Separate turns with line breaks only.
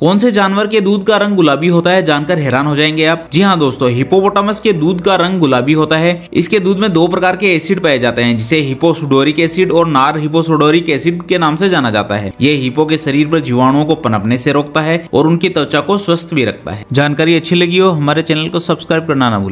कौन से जानवर के दूध का रंग गुलाबी होता है जानकर हैरान हो जाएंगे आप जी हाँ दोस्तों हिपोपोटामस के दूध का रंग गुलाबी होता है इसके दूध में दो प्रकार के एसिड पाए जाते हैं जिसे हिपोसुडोरिक एसिड और नार हिपोसुडोरिक एसिड के नाम से जाना जाता है ये हिपो के शरीर पर जीवाणुओं को पनपने से रोकता है और उनकी त्वचा को स्वस्थ भी रखता है जानकारी अच्छी लगी हो हमारे चैनल को सब्सक्राइब करना ना भूले